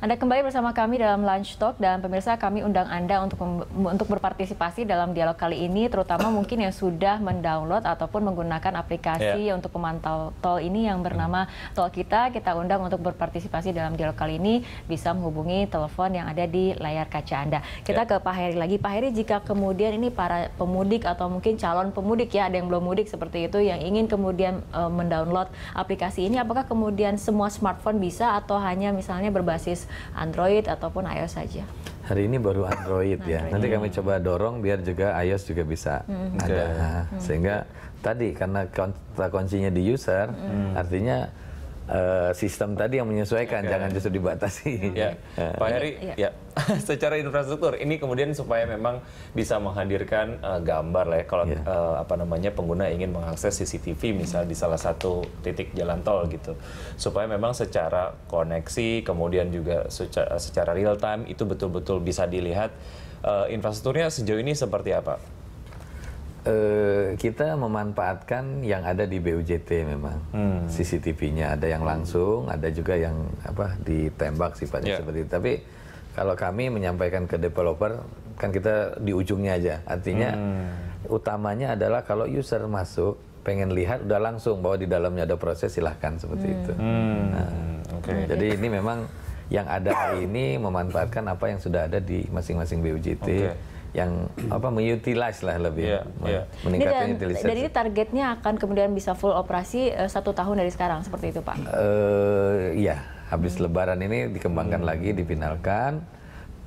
Anda kembali bersama kami dalam Lunch Talk dan pemirsa kami undang Anda untuk untuk berpartisipasi dalam dialog kali ini terutama mungkin yang sudah mendownload ataupun menggunakan aplikasi yeah. untuk pemantau tol ini yang bernama Tol Kita. Kita undang untuk berpartisipasi dalam dialog kali ini bisa menghubungi telepon yang ada di layar kaca Anda. Kita yeah. ke Pak Heri lagi. Pak Heri jika kemudian ini para pemudik atau mungkin calon pemudik ya ada yang belum mudik seperti itu yang ingin kemudian uh, mendownload aplikasi ini apakah kemudian semua smartphone bisa atau hanya misalnya berbasis Android ataupun iOS saja. Hari ini baru Android ya. Nanti kami hmm. coba dorong biar juga iOS juga bisa hmm. ada. Okay. mm hmm. Sehingga tadi karena kata kuncinya di user, hmm. artinya Eh, sistem tadi yang menyesuaikan, okay. jangan justru dibatasi. Ya. ya. Pak Heri, ya. ya. secara infrastruktur ini kemudian supaya memang bisa menghadirkan uh, gambar lah ya kalau ya. Uh, apa namanya pengguna ingin mengakses CCTV misal di salah satu titik jalan tol gitu, supaya memang secara koneksi kemudian juga secara, secara real time itu betul-betul bisa dilihat uh, infrastrukturnya sejauh ini seperti apa. Eh, kita memanfaatkan yang ada di BUJT memang hmm. CCTV-nya ada yang langsung ada juga yang apa ditembak sifatnya yeah. seperti itu tapi kalau kami menyampaikan ke developer kan kita di ujungnya aja artinya hmm. utamanya adalah kalau user masuk pengen lihat udah langsung bahwa di dalamnya ada proses silahkan seperti hmm. itu hmm. Nah, okay. jadi ini memang yang ada hari ini memanfaatkan apa yang sudah ada di masing-masing BUJT okay yang hmm. apa mengutilize lah lebih yeah, iya, iya. yeah. meningkatkan utilisasi. Jadi targetnya akan kemudian bisa full operasi uh, satu tahun dari sekarang seperti itu pak? Uh, iya, habis hmm. Lebaran ini dikembangkan hmm. lagi, dipinalkan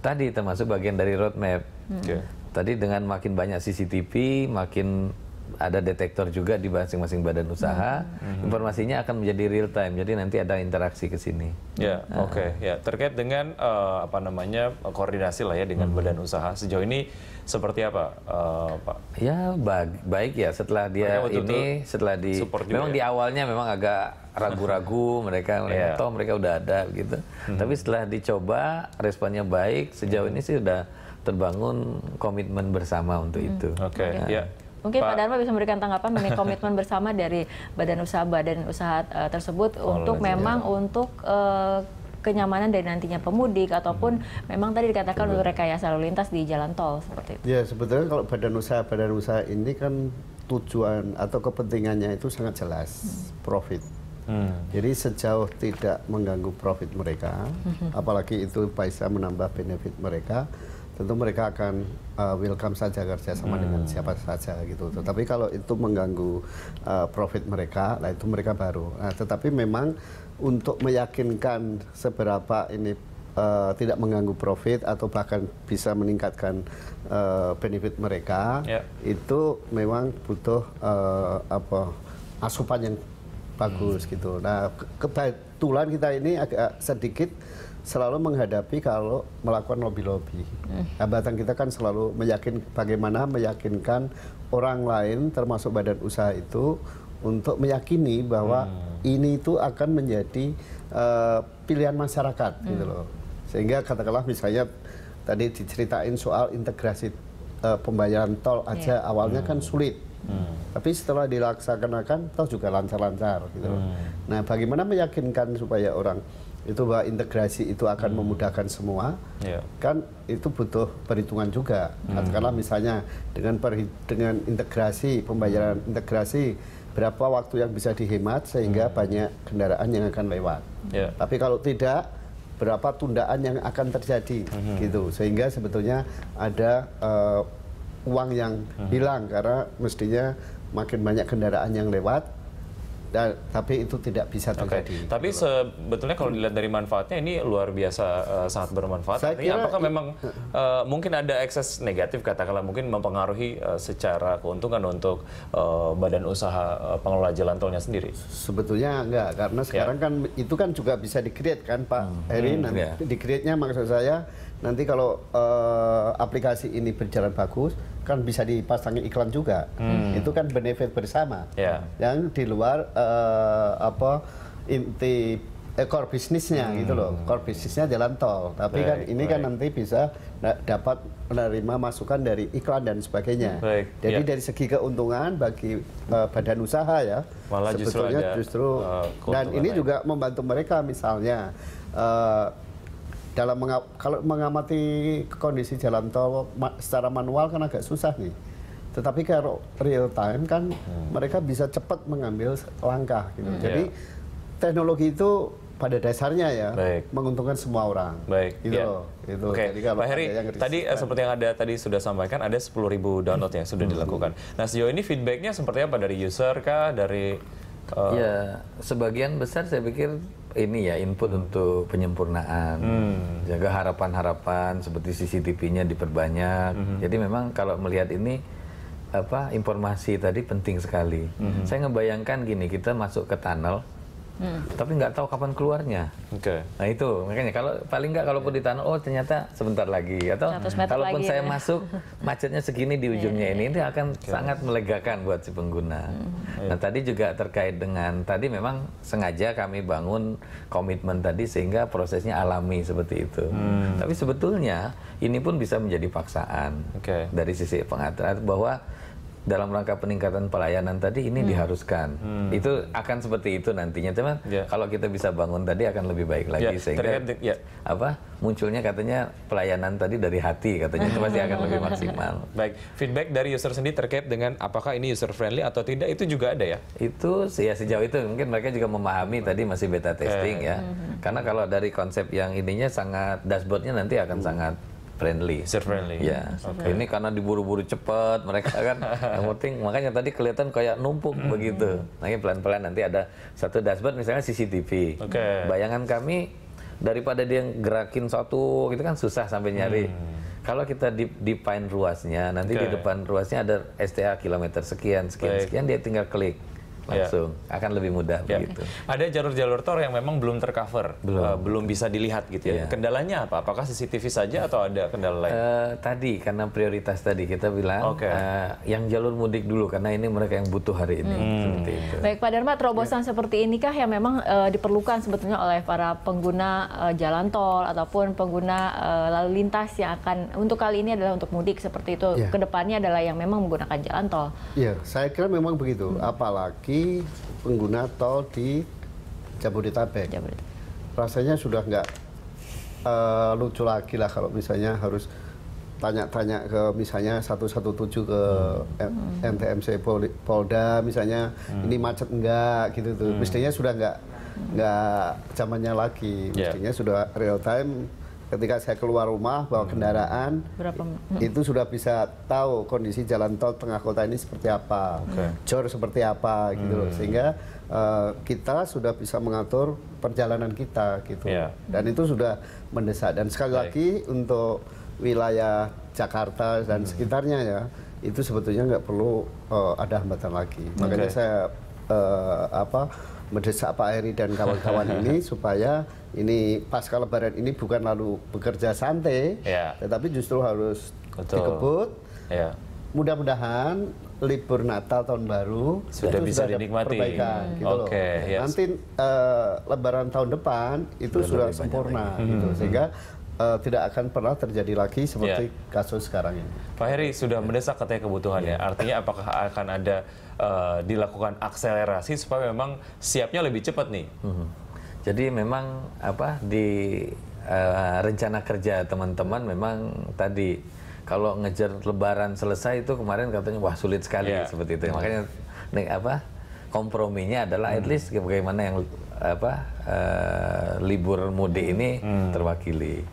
Tadi termasuk bagian dari roadmap. Hmm. Okay. Iya. Tadi dengan makin banyak CCTV, makin ada detektor juga di masing-masing badan usaha. Hmm. Informasinya akan menjadi real time. Jadi nanti ada interaksi ke sini. Ya, yeah, oke. Okay. Ya, terkait dengan uh, apa namanya koordinasi lah ya dengan hmm. badan usaha. Sejauh ini seperti apa, uh, Pak? Ya, baik, baik ya. Setelah dia ini, setelah di memang ya? di awalnya memang agak ragu-ragu mereka mereka yeah. tahu mereka udah ada gitu. hmm Tapi setelah dicoba responnya baik, sejauh hmm ini sih udah terbangun komitmen bersama untuk hmm itu. Oke, okay. Nah. ya. Mungkin Pak, Pak Dharma bisa memberikan tanggapan mengenai komitmen bersama dari Badan Usaha Badan Usaha uh, tersebut untuk memang ya. untuk uh, kenyamanan dari nantinya pemudik ataupun hmm. memang tadi dikatakan untuk rekayasa lalu lintas di jalan tol seperti itu. Ya sebetulnya kalau badan usaha badan usaha ini kan tujuan atau kepentingannya itu sangat jelas hmm. profit. Hmm. Jadi sejauh tidak mengganggu profit mereka, hmm. apalagi itu bisa menambah benefit mereka, tentu mereka akan uh, welcome saja kerjasama hmm. dengan siapa saja gitu. Tetapi kalau itu mengganggu uh, profit mereka, nah itu mereka baru. Nah, tetapi memang untuk meyakinkan seberapa ini uh, tidak mengganggu profit atau bahkan bisa meningkatkan uh, benefit mereka, yeah. itu memang butuh uh, apa asupan yang bagus hmm. gitu. Nah kebetulan kita ini agak sedikit selalu menghadapi kalau melakukan lobby-lobby. Hmm. Hambatan kita kan selalu meyakin bagaimana meyakinkan orang lain termasuk badan usaha itu untuk meyakini bahwa hmm. ini itu akan menjadi uh, pilihan masyarakat gitu hmm. gitu loh. Sehingga katakanlah misalnya tadi diceritain soal integrasi uh, pembayaran tol iya. aja yeah. awalnya kan hmm. kan sulit. Hmm. Tapi setelah dilaksanakan tol juga lancar-lancar gitu. Hmm. Loh. Nah, bagaimana meyakinkan supaya orang itu bahwa integrasi itu akan hmm. memudahkan semua yeah. kan itu butuh perhitungan juga hmm. misalnya dengan dengan integrasi pembayaran hmm. integrasi berapa waktu yang bisa dihemat sehingga hmm. banyak kendaraan yang akan lewat yeah. tapi kalau tidak berapa tundaan yang akan terjadi hmm. gitu sehingga sebetulnya ada uh, uang yang hmm. hilang karena mestinya makin banyak kendaraan yang lewat dan, tapi itu tidak bisa terjadi. Okay. Tapi gitu. sebetulnya kalau dilihat dari manfaatnya ini luar biasa uh, sangat bermanfaat. Saya kira apakah memang uh, mungkin ada ekses negatif katakanlah mungkin mempengaruhi uh, secara keuntungan untuk uh, badan usaha uh, pengelola jalan tolnya sendiri? Sebetulnya enggak karena ya. sekarang yeah. kan itu kan juga bisa dikreat kan Pak hmm. Heri hmm, nanti ya. maksud saya nanti kalau uh, aplikasi ini berjalan bagus kan bisa dipasangi iklan juga. Hmm. Itu kan benefit bersama. Yeah. Yang di luar uh, apa inti eh, core bisnisnya hmm. gitu loh. Hmm. Core bisnisnya jalan tol. Tapi kan baik, kan ini baik. kan nanti bisa dapat menerima masukan dari iklan dan sebagainya. Baik. Jadi ya. dari segi keuntungan bagi uh, badan usaha ya. Malah sebetulnya justru, ada, justru uh, dan ini juga membantu mereka misalnya uh, dalam mengap, kalau mengamati kondisi jalan tol ma secara manual kan agak susah nih. Tetapi kalau real time kan hmm. mereka bisa cepat mengambil langkah gitu. Hmm. Jadi yeah. teknologi itu pada dasarnya ya Baik. menguntungkan semua orang. Baik. Gitu ya. Gitu. Oke. Okay. Pak Heri, tadi kan. seperti yang ada tadi sudah sampaikan ada ribu download yang sudah hmm. dilakukan. Nah, sejauh ini feedbacknya seperti apa dari user kah dari uh... Ya, sebagian besar saya pikir ini ya input untuk penyempurnaan. Hmm. Jaga harapan-harapan seperti CCTV-nya diperbanyak. Hmm. Jadi memang kalau melihat ini apa informasi tadi penting sekali. Hmm. Saya ngebayangkan gini, kita masuk ke tunnel hmm. tapi nggak tahu kapan keluarnya. Oke. Okay. Nah itu makanya kalau paling nggak kalaupun yeah. ditanya oh ternyata sebentar lagi atau kalaupun lagi saya ya. masuk macetnya segini di iya, ujungnya yeah, ini, yeah. ini akan okay. sangat melegakan buat si pengguna. Hmm. Nah iya. tadi juga terkait dengan tadi memang sengaja kami bangun komitmen tadi sehingga prosesnya alami seperti itu. Hmm. Tapi sebetulnya ini pun bisa menjadi paksaan okay. dari sisi pengaturan bahwa dalam rangka peningkatan pelayanan tadi ini hmm. diharuskan. Hmm. Itu akan seperti itu nantinya, cuman yeah. kalau kita bisa bangun tadi akan lebih baik lagi yeah. sehingga Terhadap, yeah. apa munculnya katanya pelayanan tadi dari hati katanya itu pasti akan lebih maksimal. Baik, feedback dari user sendiri terkait dengan apakah ini user friendly atau tidak itu juga ada ya? Itu ya sejauh itu mungkin mereka juga memahami tadi masih beta ya. testing eh. ya. Hmm. Karena kalau dari konsep yang ininya sangat dashboardnya nanti akan hmm. sangat friendly. User friendly. Ya. Okay. Ini karena diburu-buru cepat mereka kan. yang penting makanya tadi kelihatan kayak numpuk mm. begitu. Nanti pelan-pelan nanti ada satu dashboard misalnya CCTV. Oke. Okay. Bayangan kami daripada dia gerakin satu kita gitu kan susah sampai nyari. Hmm. Kalau kita di define ruasnya, nanti okay. di depan ruasnya ada STA kilometer sekian sekian Baik. sekian dia tinggal klik langsung yeah. akan lebih mudah yeah. begitu. Ada jalur-jalur tol yang memang belum tercover, belum, uh, belum bisa dilihat gitu ya. Yeah. Kendalanya apa? Apakah CCTV saja atau ada kendala lain? Uh, tadi karena prioritas tadi kita bilang okay. uh, eh, yang jalur mudik dulu karena ini mereka yang butuh hari ini. Hmm. Seperti itu. Baik Pak Dharma, terobosan yeah. seperti inikah yang memang uh, diperlukan sebetulnya oleh para pengguna uh, jalan tol ataupun pengguna uh, lalu lintas yang akan untuk kali ini adalah untuk mudik seperti itu. Yeah. Kedepannya adalah yang memang menggunakan jalan tol. Iya, yeah. saya kira memang begitu. Hmm. Apalagi bagi pengguna tol di Jabodetabek. Jabodetabek. Rasanya sudah nggak uh, lucu lagi lah kalau misalnya harus tanya-tanya ke misalnya 117 ke hmm. MTMC Pol Polda misalnya hmm. ini macet enggak gitu tuh. Hmm. Mestinya sudah enggak enggak zamannya lagi. Ya. Mestinya sudah real time ketika saya keluar rumah bawa hmm. kendaraan Berapa? Hmm. itu sudah bisa tahu kondisi jalan tol tengah kota ini seperti apa, okay. jor seperti apa gitu hmm. Sehingga uh, kita sudah bisa mengatur perjalanan kita gitu. Yeah. Dan itu sudah mendesak dan sekali lagi untuk wilayah Jakarta dan hmm. sekitarnya ya itu sebetulnya nggak perlu uh, ada hambatan lagi. Okay. Makanya saya uh, apa mendesak Pak Heri dan kawan-kawan ini supaya ini pasca lebaran ini bukan lalu bekerja santai ya. tetapi justru harus Betul. dikebut ya. mudah-mudahan libur Natal tahun baru sudah bisa sudah dinikmati perbaikan hmm. gitu okay, yes. nanti uh, lebaran tahun depan itu sudah, sudah sempurna gitu hmm. sehingga uh, tidak akan pernah terjadi lagi seperti yeah. kasus sekarang ini. Pak Heri sudah mendesak katanya kebutuhannya. yeah. Artinya apakah akan ada uh, dilakukan akselerasi supaya memang siapnya lebih cepat nih? Mm-hmm. Jadi memang apa di uh, rencana kerja teman-teman memang tadi kalau ngejar Lebaran selesai itu kemarin katanya wah sulit sekali yeah. seperti itu. Makanya nih, apa komprominya adalah at hmm. least bagaimana yang apa uh, libur mudik ini hmm. terwakili.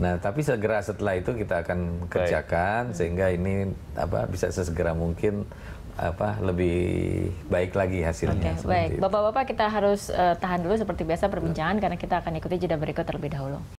Nah, tapi segera setelah itu kita akan kerjakan baik. sehingga ini apa bisa sesegera mungkin apa lebih baik lagi hasilnya. Okay, baik, bapak-bapak kita harus uh, tahan dulu seperti biasa perbincangan karena kita akan ikuti jeda berikut terlebih dahulu.